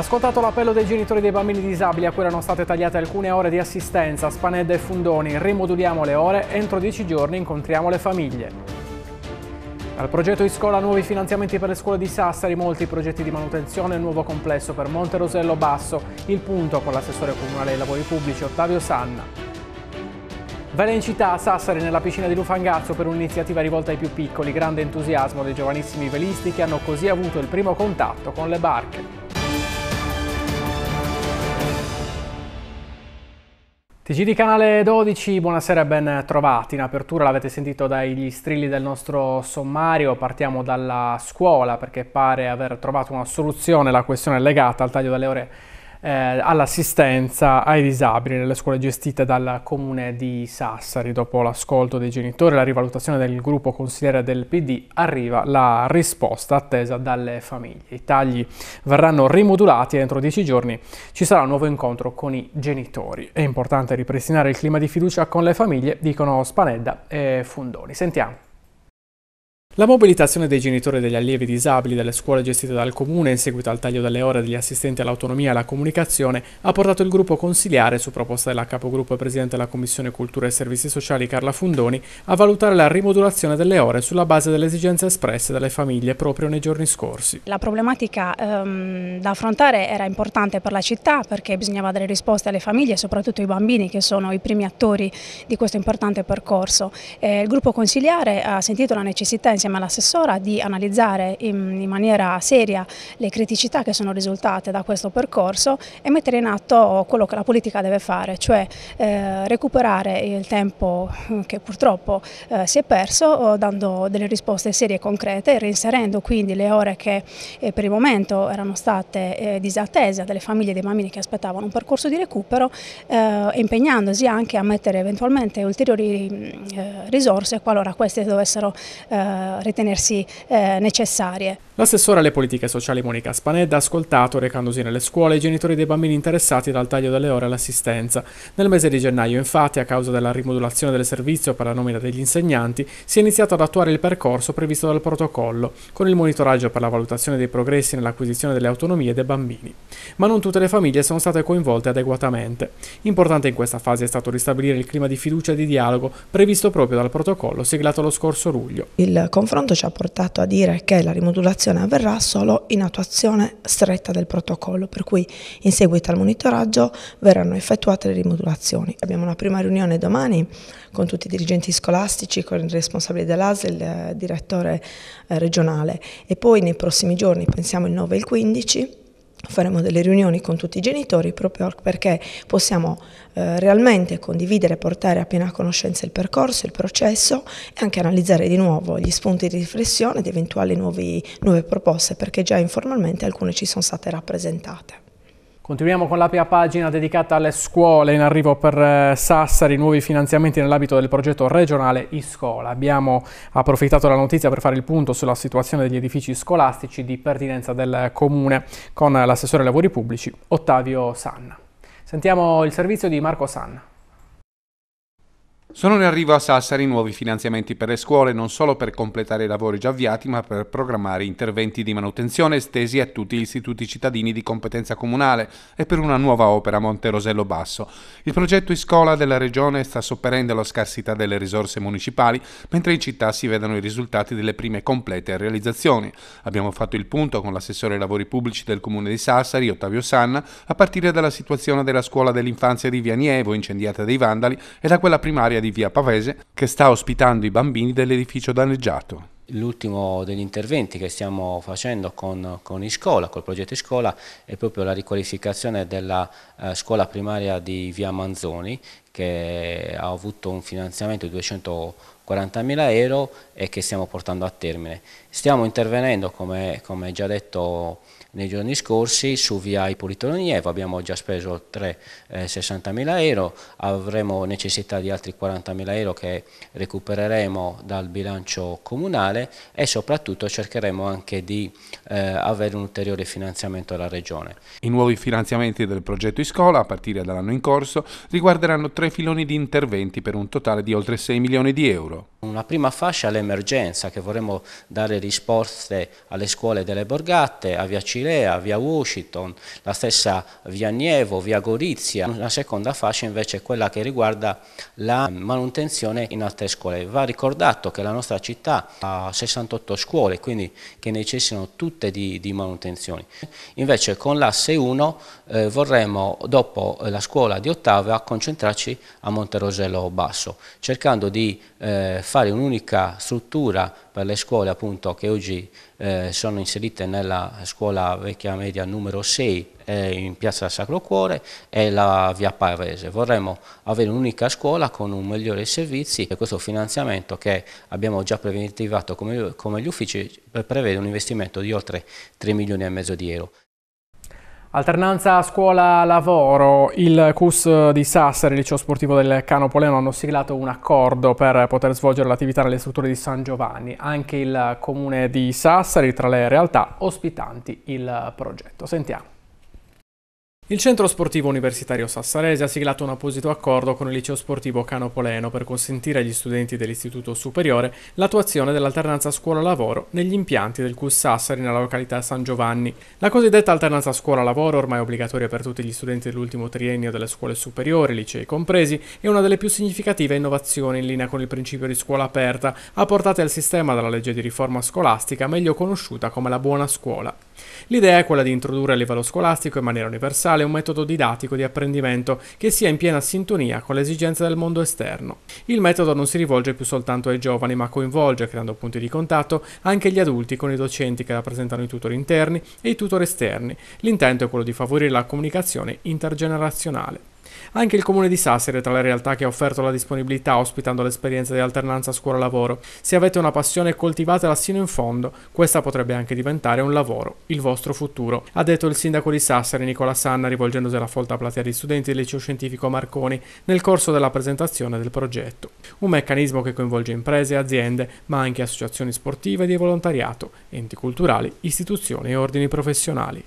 Ascoltato l'appello dei genitori dei bambini disabili a cui erano state tagliate alcune ore di assistenza, Spanedda e Fundoni, rimoduliamo le ore, entro dieci giorni incontriamo le famiglie. Al progetto Iscola nuovi finanziamenti per le scuole di Sassari, molti progetti di manutenzione e nuovo complesso per Monte Rosello Basso, il punto con l'assessore comunale ai lavori pubblici Ottavio Sanna. Vela in città, a Sassari, nella piscina di Lufangazzo per un'iniziativa rivolta ai più piccoli, grande entusiasmo dei giovanissimi velisti che hanno così avuto il primo contatto con le barche. TG di Canale 12, buonasera e ben trovati. In apertura l'avete sentito dagli strilli del nostro sommario, partiamo dalla scuola perché pare aver trovato una soluzione alla questione legata al taglio delle ore eh, all'assistenza ai disabili nelle scuole gestite dal comune di Sassari. Dopo l'ascolto dei genitori e la rivalutazione del gruppo consigliere del PD arriva la risposta attesa dalle famiglie. I tagli verranno rimodulati e entro dieci giorni ci sarà un nuovo incontro con i genitori. È importante ripristinare il clima di fiducia con le famiglie, dicono Spanedda e Fundoni. Sentiamo. La mobilitazione dei genitori e degli allievi disabili delle scuole gestite dal Comune in seguito al taglio delle ore degli assistenti all'autonomia e alla comunicazione ha portato il gruppo consiliare, su proposta della capogruppo e presidente della Commissione Cultura e Servizi Sociali Carla Fundoni, a valutare la rimodulazione delle ore sulla base delle esigenze espresse dalle famiglie proprio nei giorni scorsi. La problematica ehm, da affrontare era importante per la città perché bisognava dare risposte alle famiglie e soprattutto ai bambini che sono i primi attori di questo importante percorso. Eh, il gruppo consiliare ha sentito la necessità insieme all'assessora di analizzare in, in, maniera seria le criticità che sono risultate da questo percorso e mettere in atto quello che la politica deve fare, cioè eh, recuperare il tempo eh, che purtroppo eh, si è perso eh, dando delle risposte serie e concrete, reinserendo quindi le ore che eh, per il momento erano state eh, disattese dalle famiglie dei bambini che aspettavano un percorso di recupero, impegnandosi anche a mettere eventualmente ulteriori mm, risorse qualora queste dovessero eh, eh, ritenersi eh, necessarie. L'assessore alle politiche sociali Monica Spanedda ha ascoltato, recandosi nelle scuole, i genitori dei bambini interessati dal taglio delle ore all'assistenza. Nel mese di gennaio, infatti, a causa della rimodulazione del servizio per la nomina degli insegnanti, si è iniziato ad attuare il percorso previsto dal protocollo, con il monitoraggio per la valutazione dei progressi nell'acquisizione delle autonomie dei bambini. Ma non tutte le famiglie sono state coinvolte adeguatamente. Importante in questa fase è stato ristabilire il clima di fiducia e di dialogo previsto proprio dal protocollo siglato lo scorso luglio. Il confronto ci ha portato a dire che la rimodulazione avverrà solo in attuazione stretta del protocollo, per cui in seguito al monitoraggio verranno effettuate le rimodulazioni. Abbiamo una prima riunione domani con tutti i dirigenti scolastici, con il responsabile dell'ASL, il direttore eh, regionale e poi nei prossimi giorni, pensiamo il 9 e il 15, faremo delle riunioni con tutti i genitori proprio perché possiamo eh, realmente condividere, portare a piena conoscenza il percorso, il processo e anche analizzare di nuovo gli spunti di riflessione ed eventuali nuovi, nuove proposte perché già informalmente alcune ci sono state rappresentate. Continuiamo con la prima pagina dedicata alle scuole, in arrivo per eh, Sassari nuovi finanziamenti nell'ambito del progetto regionale Iscola. Abbiamo approfittato della notizia per fare il punto sulla situazione degli edifici scolastici di pertinenza del comune con l'assessore ai lavori pubblici Ottavio Sanna. Sentiamo il servizio di Marco Sanna. Sono in arrivo a Sassari nuovi finanziamenti per le scuole, non solo per completare i lavori già avviati, ma per programmare interventi di manutenzione estesi a tutti gli istituti cittadini di competenza comunale e per una nuova opera a Monte Rosello Basso. Il progetto Iscola della Regione sta sopperendo alla scarsità delle risorse municipali, mentre in città si vedono i risultati delle prime complete realizzazioni. Abbiamo fatto il punto con l'assessore ai lavori pubblici del comune di Sassari, Ottavio Sanna, a partire dalla situazione della scuola dell'infanzia di Via Nievo, incendiata dai vandali, e da quella primaria area di via Pavese che sta ospitando i bambini dell'edificio danneggiato l'ultimo degli interventi che stiamo facendo con, con Iscola, col progetto Iscola, è proprio la riqualificazione della eh, scuola primaria di Via Manzoni che ha avuto un finanziamento di 240.000 euro e che stiamo portando a termine. Stiamo intervenendo, come, come già detto, nei giorni scorsi su VI Politolonievo, abbiamo già speso 3,60 eh, mila euro, avremo necessità di altri 40.000 euro che recupereremo dal bilancio comunale e soprattutto cercheremo anche di eh, avere un ulteriore finanziamento alla Regione. I nuovi finanziamenti del progetto Iscola a partire dall'anno in corso riguarderanno tre filoni di interventi per un totale di oltre 6 milioni di euro. Una prima fascia all'emergenza che vorremmo dare risposte alle scuole delle Borgatte, a Via Cilea, via Washington, la stessa via Nievo, via Gorizia. La seconda fascia invece è quella che riguarda la manutenzione in altre scuole. Va ricordato che la nostra città ha 68 scuole, quindi che necessitano tutte di, di manutenzioni. Invece con l'asse 1 eh, vorremmo, dopo la scuola di Ottava, concentrarci a Monterosello Basso, cercando di eh, fare un'unica struttura per le scuole appunto, che oggi eh, sono inserite nella scuola vecchia media numero 6 eh, in piazza Sacro Cuore e la via Parese. Vorremmo avere un'unica scuola con un migliore servizio e questo finanziamento che abbiamo già preventivato come, come gli uffici eh, prevede un investimento di oltre 3 milioni e mezzo di euro. Alternanza scuola-lavoro. Il CUS di Sassari il liceo sportivo del Cano hanno siglato un accordo per poter svolgere l'attività nelle strutture di San Giovanni. Anche il comune di Sassari tra le realtà ospitanti il progetto. Sentiamo. Il centro sportivo universitario sassarese ha siglato un apposito accordo con il liceo sportivo Canopoleno per consentire agli studenti dell'istituto superiore l'attuazione dell'alternanza scuola-lavoro negli impianti del CUS Sassari nella località San Giovanni. La cosiddetta alternanza scuola-lavoro, ormai obbligatoria per tutti gli studenti dell'ultimo triennio delle scuole superiori, licei compresi, è una delle più significative innovazioni in linea con il principio di scuola aperta, apportate al sistema dalla legge di riforma scolastica meglio conosciuta come la buona scuola. L'idea è quella di introdurre a livello scolastico in maniera universale un metodo didattico di apprendimento che sia in piena sintonia con le esigenze del mondo esterno. Il metodo non si rivolge più soltanto ai giovani, ma coinvolge, creando punti di contatto, anche gli adulti con i docenti che rappresentano i tutori interni e i tutori esterni. L'intento è quello di favorire la comunicazione intergenerazionale. Anche il comune di Sassari è tra le realtà che ha offerto la disponibilità ospitando l'esperienza di alternanza scuola-lavoro. Se avete una passione coltivatela sino in fondo, questa potrebbe anche diventare un lavoro, il vostro futuro, ha detto il sindaco di Sassari Nicola Sanna rivolgendosi alla folta platea di studenti del liceo scientifico Marconi nel corso della presentazione del progetto. Un meccanismo che coinvolge imprese e aziende, ma anche associazioni sportive di volontariato, enti culturali, istituzioni e ordini professionali.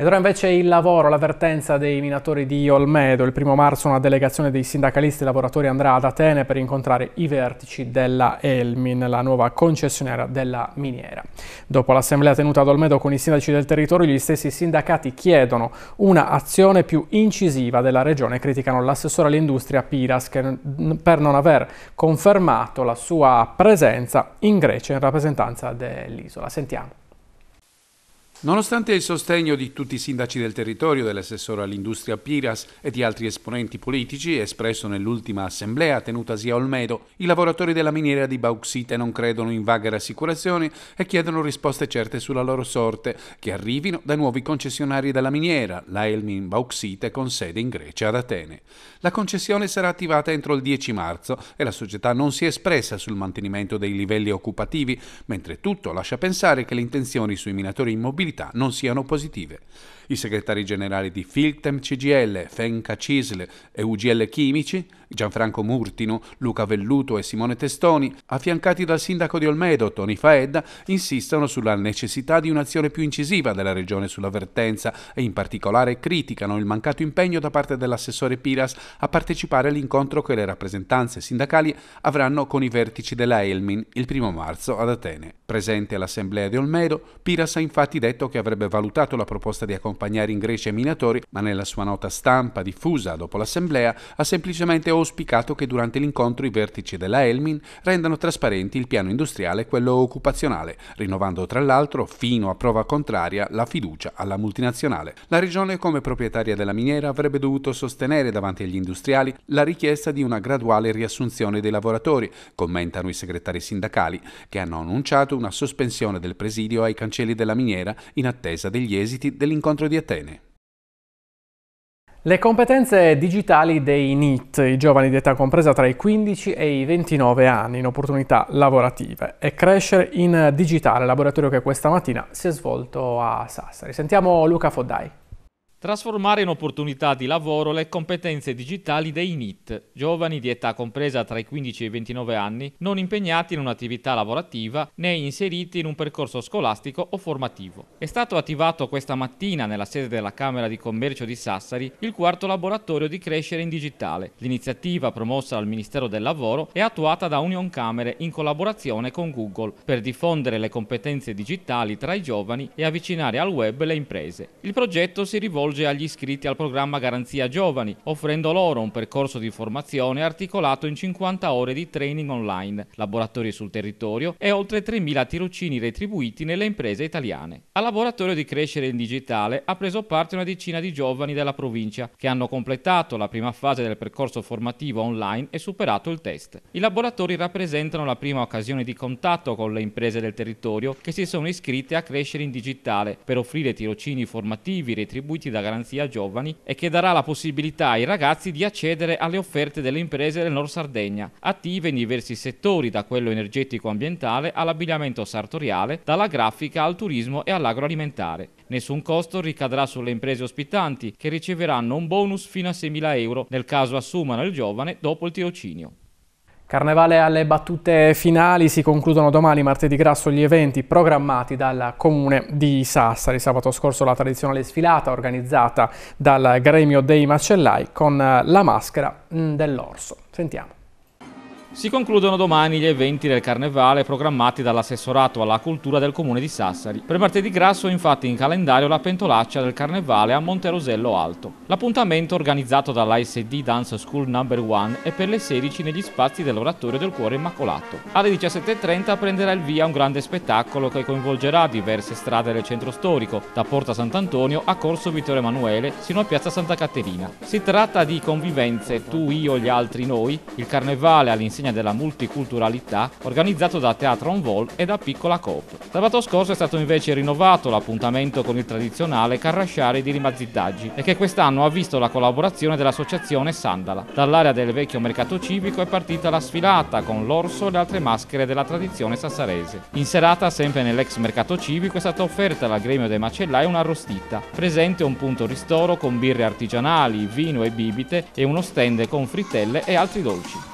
Ed ora invece il lavoro, l'avvertenza dei minatori di Olmedo. Il primo marzo una delegazione dei sindacalisti e lavoratori andrà ad Atene per incontrare i vertici della Elmin, la nuova concessionaria della miniera. Dopo l'assemblea tenuta ad Olmedo con i sindaci del territorio, gli stessi sindacati chiedono una azione più incisiva della regione e criticano l'assessore all'industria Piras per non aver confermato la sua presenza in Grecia in rappresentanza dell'isola. Sentiamo. Nonostante il sostegno di tutti i sindaci del territorio, dell'assessore all'industria Piras e di altri esponenti politici espresso nell'ultima assemblea tenutasi a Olmedo, i lavoratori della miniera di bauxite non credono in vaghe rassicurazioni e chiedono risposte certe sulla loro sorte, che arrivino dai nuovi concessionari della miniera, la Elmin Bauxite con sede in Grecia ad Atene. La concessione sarà attivata entro il 10 marzo e la società non si è espressa sul mantenimento dei livelli occupativi, mentre tutto lascia pensare che le intenzioni sui minatori immobiliari attività non siano positive. I segretari generali di Filtem CGL, Fenca Cisle e UGL Chimici, Gianfranco Murtino, Luca Velluto e Simone Testoni, affiancati dal sindaco di Olmedo, Toni Faedda, insistono sulla necessità di un'azione più incisiva della regione sull'avvertenza e in particolare criticano il mancato impegno da parte dell'assessore Piras a partecipare all'incontro che le rappresentanze sindacali avranno con i vertici della Elmin il primo marzo ad Atene. Presente all'assemblea di Olmedo, Piras ha infatti detto detto che avrebbe valutato la proposta di accompagnare in Grecia i minatori, ma nella sua nota stampa diffusa dopo l'assemblea ha semplicemente auspicato che durante l'incontro i vertici della Elmin rendano trasparenti il piano industriale e quello occupazionale, rinnovando tra l'altro, fino a prova contraria, la fiducia alla multinazionale. La regione, come proprietaria della miniera, avrebbe dovuto sostenere davanti agli industriali la richiesta di una graduale riassunzione dei lavoratori, commentano i segretari sindacali, che hanno annunciato una sospensione del presidio ai cancelli della miniera in attesa degli esiti dell'incontro di Atene. Le competenze digitali dei NIT, i giovani di età compresa tra i 15 e i 29 anni in opportunità lavorative e crescere in digitale, laboratorio che questa mattina si è svolto a Sassari. Sentiamo Luca Foddai. Trasformare in opportunità di lavoro le competenze digitali dei NIT, giovani di età compresa tra i 15 e i 29 anni, non impegnati in un'attività lavorativa né inseriti in un percorso scolastico o formativo. È stato attivato questa mattina nella sede della Camera di Commercio di Sassari il quarto laboratorio di Crescere in Digitale. L'iniziativa promossa dal Ministero del Lavoro è attuata da Union Camere in collaborazione con Google per diffondere le competenze digitali tra i giovani e avvicinare al web le imprese. Il progetto si rivolge rivolge agli iscritti al programma Garanzia Giovani, offrendo loro un percorso di formazione articolato in 50 ore di training online, laboratori sul territorio e oltre 3.000 tirocini retribuiti nelle imprese italiane. Al laboratorio di Crescere in Digitale ha preso parte una decina di giovani della provincia che hanno completato la prima fase del percorso formativo online e superato il test. I laboratori rappresentano la prima occasione di contatto con le imprese del territorio che si sono iscritte a Crescere in Digitale per offrire tirocini formativi retribuiti da da Garanzia Giovani e che darà la possibilità ai ragazzi di accedere alle offerte delle imprese del Nord Sardegna, attive in diversi settori, da quello energetico-ambientale all'abbigliamento sartoriale, dalla grafica al turismo e all'agroalimentare. Nessun costo ricadrà sulle imprese ospitanti, che riceveranno un bonus fino a 6.000 euro nel caso assumano il giovane dopo il tirocinio. Carnevale alle battute finali, si concludono domani martedì grasso gli eventi programmati dal comune di Sassari. Sabato scorso la tradizionale sfilata organizzata dal gremio dei macellai con la maschera mm, dell'orso. Sentiamo. Si concludono domani gli eventi del Carnevale programmati dall'assessorato alla cultura del comune di Sassari. Per martedì grasso infatti in calendario la pentolaccia del Carnevale a Monterosello Alto. L'appuntamento organizzato dall'ISD Dance School No. 1 è per le 16 negli spazi dell'Oratorio del Cuore Immacolato. Alle 17.30 prenderà il via un grande spettacolo che coinvolgerà diverse strade del centro storico, da Porta Sant'Antonio a Corso Vittorio Emanuele sino a Piazza Santa Caterina. Si tratta di convivenze tu, io, gli altri, noi, il Carnevale all'insegna Sardegna della Multiculturalità organizzato da Teatro On Vol e da Piccola Coop. Sabato scorso è stato invece rinnovato l'appuntamento con il tradizionale Carrasciare di Rimazzittaggi e che quest'anno ha visto la collaborazione dell'associazione Sandala. Dall'area del vecchio mercato civico è partita la sfilata con l'orso e le altre maschere della tradizione sassarese. In serata, sempre nell'ex mercato civico, è stata offerta dal gremio dei macellai un'arrostita, presente un punto ristoro con birre artigianali, vino e bibite e uno stand con frittelle e altri dolci.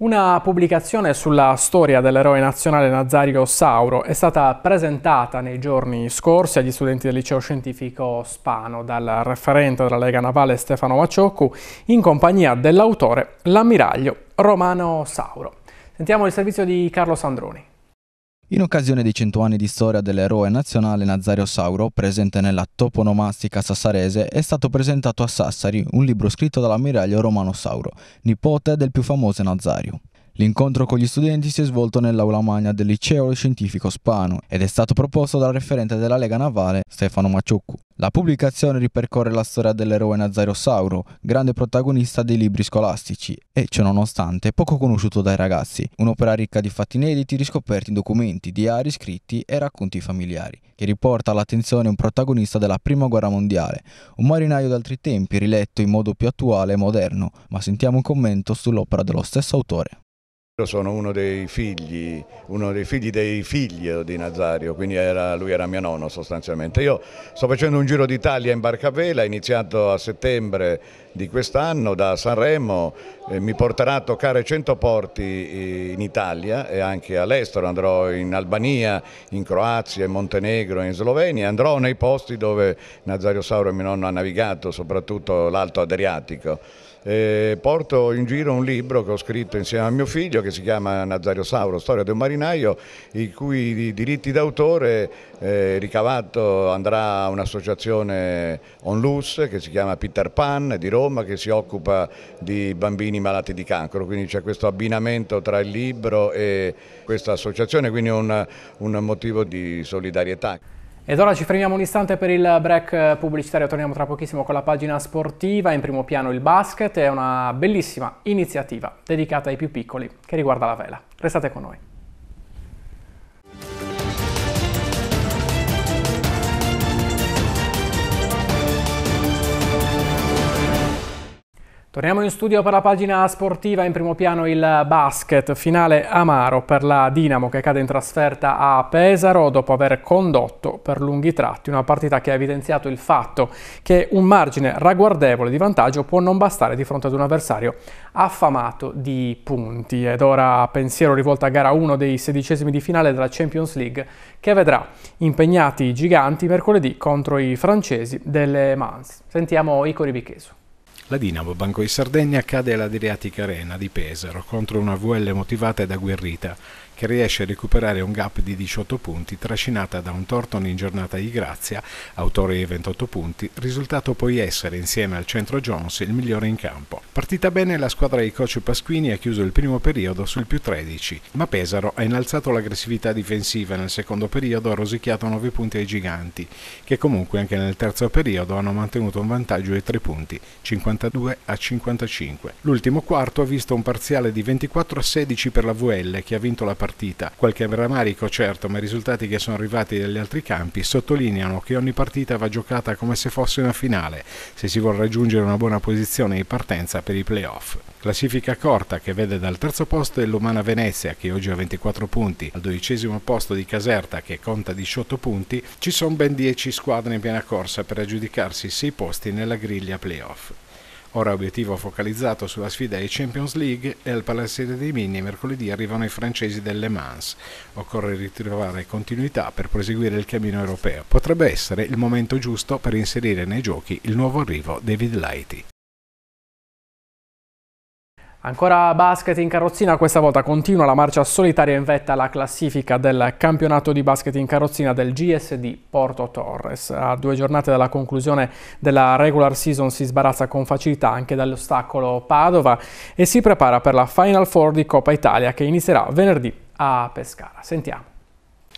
Una pubblicazione sulla storia dell'eroe nazionale Nazario Sauro è stata presentata nei giorni scorsi agli studenti del liceo scientifico Spano dal referente della Lega Navale Stefano Macioccu in compagnia dell'autore, l'ammiraglio Romano Sauro. Sentiamo il servizio di Carlo Sandroni. In occasione dei cento anni di storia dell'eroe nazionale Nazario Sauro, presente nella toponomastica sassarese, è stato presentato a Sassari un libro scritto dall'ammiraglio Romano Sauro, nipote del più famoso Nazario. L'incontro con gli studenti si è svolto nell'aula magna del liceo scientifico Spano ed è stato proposto dal referente della Lega Navale Stefano Macioccu. La pubblicazione ripercorre la storia dell'eroe Nazario Sauro, grande protagonista dei libri scolastici e, ciononostante, poco conosciuto dai ragazzi, un'opera ricca di fatti inediti riscoperti in documenti, diari, scritti e racconti familiari, che riporta all'attenzione un protagonista della Prima Guerra Mondiale, un marinaio d'altri tempi riletto in modo più attuale e moderno, ma sentiamo un commento sull'opera dello stesso autore. Io sono uno dei figli, uno dei figli dei figli di Nazario, quindi era, lui era mio nonno sostanzialmente. Io sto facendo un giro d'Italia in barcavela, iniziato a settembre di quest'anno da Sanremo, eh, mi porterà a toccare 100 porti eh, in Italia e anche all'estero, andrò in Albania, in Croazia, in Montenegro, in Slovenia, andrò nei posti dove Nazario Sauro e mio nonno ha navigato, soprattutto l'Alto Adriatico eh, porto in giro un libro che ho scritto insieme a mio figlio che si chiama Nazario Sauro, Storia di un marinaio, i cui diritti d'autore eh, ricavato andrà a un'associazione on loose che si chiama Peter Pan di Roma che si occupa di bambini malati di cancro, quindi c'è questo abbinamento tra il libro e questa associazione, quindi è un motivo di solidarietà. Ed ora ci fermiamo un istante per il break pubblicitario, torniamo tra pochissimo con la pagina sportiva, in primo piano il basket, è una bellissima iniziativa dedicata ai più piccoli che riguarda la vela. Restate con noi. Torniamo in studio per la pagina sportiva, in primo piano il basket, finale amaro per la Dinamo che cade in trasferta a Pesaro dopo aver condotto per lunghi tratti una partita che ha evidenziato il fatto che un margine ragguardevole di vantaggio può non bastare di fronte ad un avversario affamato di punti. Ed ora pensiero rivolto a gara 1 dei sedicesimi di finale della Champions League che vedrà impegnati i giganti mercoledì contro i francesi delle Mans. Sentiamo Icori Bichesu. La Dinamo Banco di Sardegna cade all'Adriatic Arena di Pesaro contro una VL motivata ed agguerrita che riesce a recuperare un gap di 18 punti trascinata da un Thornton in giornata di grazia, autore di 28 punti, risultato poi essere insieme al centro Jones il migliore in campo. Partita bene la squadra di coach Pasquini ha chiuso il primo periodo sul più 13, ma Pesaro ha innalzato l'aggressività difensiva nel secondo periodo ha rosicchiato 9 punti ai giganti, che comunque anche nel terzo periodo hanno mantenuto un vantaggio di 3 punti, 52 a 55. L'ultimo quarto ha visto un parziale di 24 a 16 per la VL che ha vinto la partita partita. Qualche rammarico certo, ma i risultati che sono arrivati dagli altri campi sottolineano che ogni partita va giocata come se fosse una finale, se si vuole raggiungere una buona posizione di partenza per i playoff. Classifica corta che vede dal terzo posto l'Umana Venezia che oggi ha 24 punti, al dodicesimo posto di Caserta che conta 18 punti, ci sono ben 10 squadre in piena corsa per aggiudicarsi 6 posti nella griglia playoff. Ora obiettivo focalizzato sulla sfida ai Champions League e al Palazzetto dei Mini mercoledì arrivano i francesi del Le Mans. Occorre ritrovare continuità per proseguire il cammino europeo. Potrebbe essere il momento giusto per inserire nei giochi il nuovo arrivo David Lighty. Ancora basket in carrozzina, questa volta continua la marcia solitaria in vetta alla classifica del campionato di basket in carrozzina del GSD Porto Torres. A due giornate dalla conclusione della regular season si sbarazza con facilità anche dall'ostacolo Padova e si prepara per la Final Four di Coppa Italia che inizierà venerdì a Pescara. Sentiamo.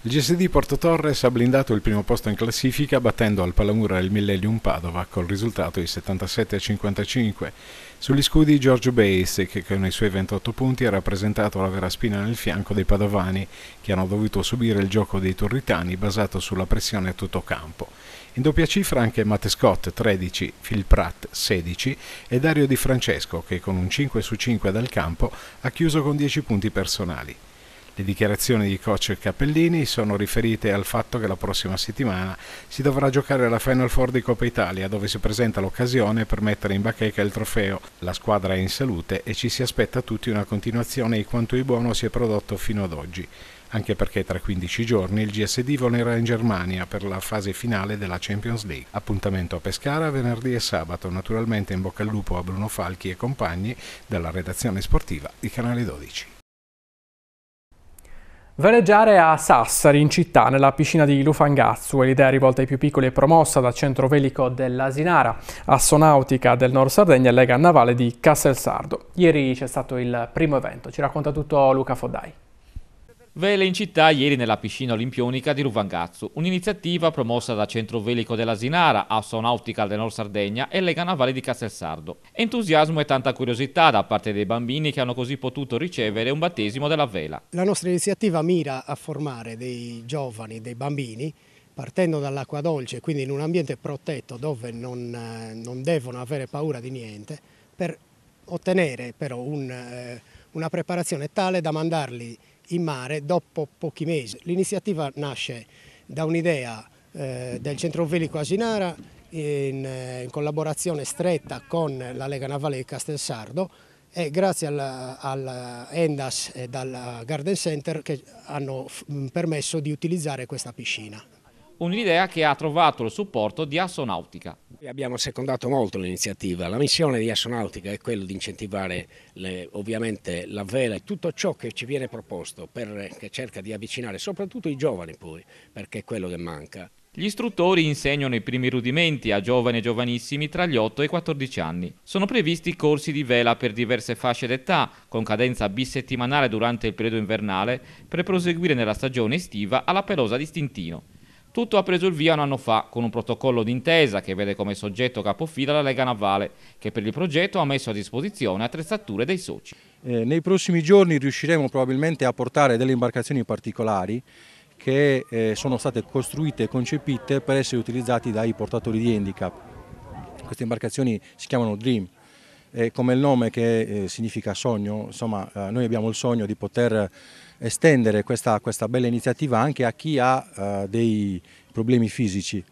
Il GSD Porto Torres ha blindato il primo posto in classifica battendo al Palamura il Millennium Padova col risultato di 77 55. Sugli scudi Giorgio Beis che con i suoi 28 punti ha rappresentato la vera spina nel fianco dei padovani che hanno dovuto subire il gioco dei turritani basato sulla pressione a tutto campo. In doppia cifra anche Matte Scott 13, Phil Pratt 16 e Dario Di Francesco che con un 5 su 5 dal campo ha chiuso con 10 punti personali. Le dichiarazioni di Coach e Cappellini sono riferite al fatto che la prossima settimana si dovrà giocare la Final Four di Coppa Italia, dove si presenta l'occasione per mettere in bacheca il trofeo. La squadra è in salute e ci si aspetta tutti una continuazione di quanto di buono si è prodotto fino ad oggi anche perché tra 15 giorni il GSD volerà in Germania per la fase finale della Champions League. Appuntamento a Pescara venerdì e sabato, naturalmente in bocca al lupo a Bruno Falchi e compagni della redazione sportiva di Canale 12. Veleggiare a Sassari, in città, nella piscina di Lufangazzu, è l'idea rivolta ai più piccoli e promossa dal centro velico dell'Asinara, Assonautica del Nord Sardegna e Lega Navale di Castelsardo. Ieri c'è stato il primo evento, ci racconta tutto Luca Foddai. Vele in città ieri nella piscina olimpionica di Ruvangazzo, un'iniziativa promossa da Centro Velico della Sinara, Astonautica del Nord Sardegna e Lega Navale di Castelsardo. Entusiasmo e tanta curiosità da parte dei bambini che hanno così potuto ricevere un battesimo della vela. La nostra iniziativa mira a formare dei giovani, dei bambini, partendo dall'acqua dolce, quindi in un ambiente protetto dove non, eh, non devono avere paura di niente, per ottenere però un, eh, una preparazione tale da mandarli in mare dopo pochi mesi. L'iniziativa nasce da un'idea eh, del centro velico Asinara eh, in, collaborazione stretta con la Lega Navale di Castelsardo e grazie all'Endas al e al Garden Center che hanno permesso di utilizzare questa piscina un'idea che ha trovato il supporto di Assonautica. Abbiamo secondato molto l'iniziativa, la missione di Assonautica è quella di incentivare le, ovviamente la vela e tutto ciò che ci viene proposto per, che cerca di avvicinare soprattutto i giovani poi, perché è quello che manca. Gli istruttori insegnano i primi rudimenti a giovani e giovanissimi tra gli 8 e i 14 anni. Sono previsti corsi di vela per diverse fasce d'età, con cadenza bisettimanale durante il periodo invernale, per proseguire nella stagione estiva alla pelosa di Stintino. Tutto ha preso il via un anno fa con un protocollo d'intesa che vede come soggetto capofila la Lega Navale, che per il progetto ha messo a disposizione attrezzature dei soci. Eh, nei prossimi giorni riusciremo probabilmente a portare delle imbarcazioni particolari che eh, sono state costruite e concepite per essere utilizzate dai portatori di handicap. Queste imbarcazioni si chiamano Dream, eh, come il nome che eh, significa sogno, insomma eh, noi abbiamo il sogno di poter estendere questa, questa bella iniziativa anche a chi ha eh, dei problemi fisici.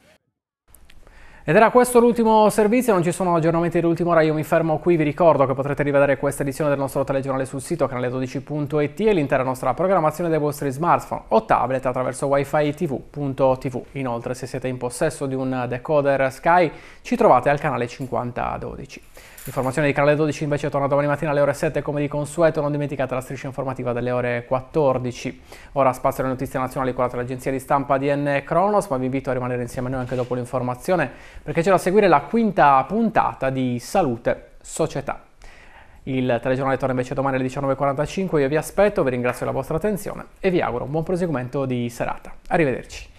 Ed era questo l'ultimo servizio, non ci sono aggiornamenti dell'ultima ora, io mi fermo qui, vi ricordo che potrete rivedere questa edizione del nostro telegiornale sul sito canale12.it e l'intera nostra programmazione dei vostri smartphone o tablet attraverso wifi tv.tv. Inoltre se siete in possesso di un decoder Sky ci trovate al canale 5012. L'informazione di canale 12 invece torna domani mattina alle ore 7 come di consueto, non dimenticate la striscia informativa delle ore 14. Ora spazio alle notizie nazionali curate dall'agenzia di stampa DN Kronos, ma vi invito a rimanere insieme a noi anche dopo l'informazione perché c'è da seguire la quinta puntata di Salute Società. Il telegiornale torna invece domani alle 19.45, io vi aspetto, vi ringrazio della vostra attenzione e vi auguro un buon proseguimento di serata. Arrivederci.